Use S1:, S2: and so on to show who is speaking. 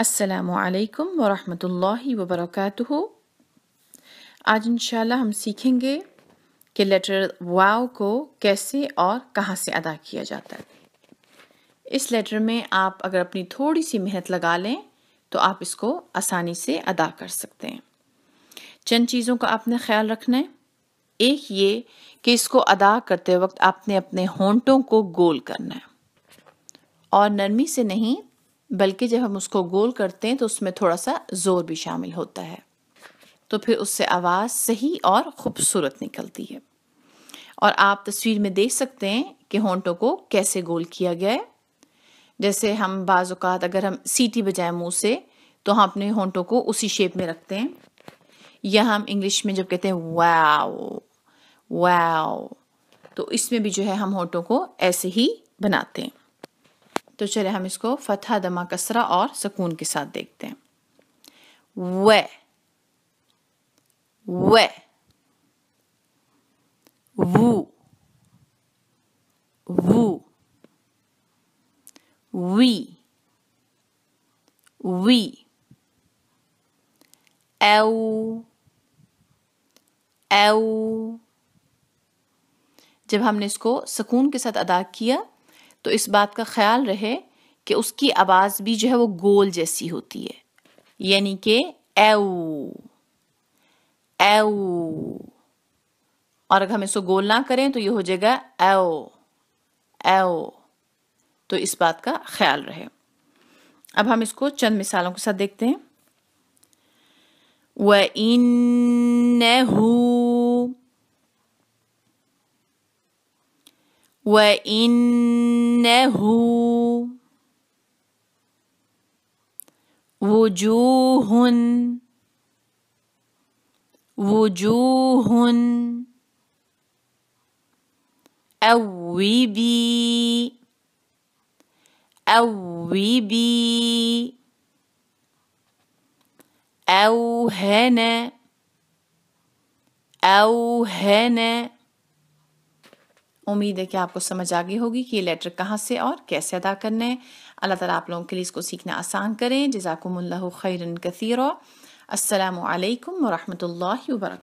S1: असलकम वरहमल वर्क आज इंशाल्लाह हम सीखेंगे कि लेटर वाव को कैसे और कहाँ से अदा किया जाता है इस लेटर में आप अगर अपनी थोड़ी सी मेहनत लगा लें तो आप इसको आसानी से अदा कर सकते हैं चंद चीज़ों का आपने ख्याल रखना है एक ये कि इसको अदा करते वक्त आपने अपने होंटों को गोल करना है और नरमी से नहीं बल्कि जब हम उसको गोल करते हैं तो उसमें थोड़ा सा ज़ोर भी शामिल होता है तो फिर उससे आवाज़ सही और ख़ूबसूरत निकलती है और आप तस्वीर में देख सकते हैं कि होंटों को कैसे गोल किया गया है जैसे हम बाज़ात अगर हम सीटी बजाएं मुंह से तो हम अपने होंटों को उसी शेप में रखते हैं या हम इंग्लिश में जब कहते हैं वाओ वाओ तो इसमें भी जो है हम होंटों को ऐसे ही बनाते हैं तो चले हम इसको फतहा दमा कसरा और सुकून के साथ देखते हैं वे वे वू
S2: वू वी वी
S3: एउ
S1: एउ जब हमने इसको सुकून के साथ अदा किया तो इस बात का ख्याल रहे कि उसकी आवाज़ भी जो है वो गोल जैसी होती है यानी कि और अगर हम इसको गोल ना करें तो ये हो जाएगा एओ एओ तो इस बात का ख्याल रहे अब हम इसको चंद मिसालों के साथ देखते हैं व इन हू
S3: وإنه وجوه وجوه أوبي أوبي أوهن
S1: أوهن उम्मीद है कि आपको समझ आ गई होगी कि ये लेटर कहाँ से और कैसे अदा करना है अल्लाह ताला आप लोगों के लिए इसको सीखना आसान करें जजाकुमल्ला खैरन कसर असलकम वरहमल वर्क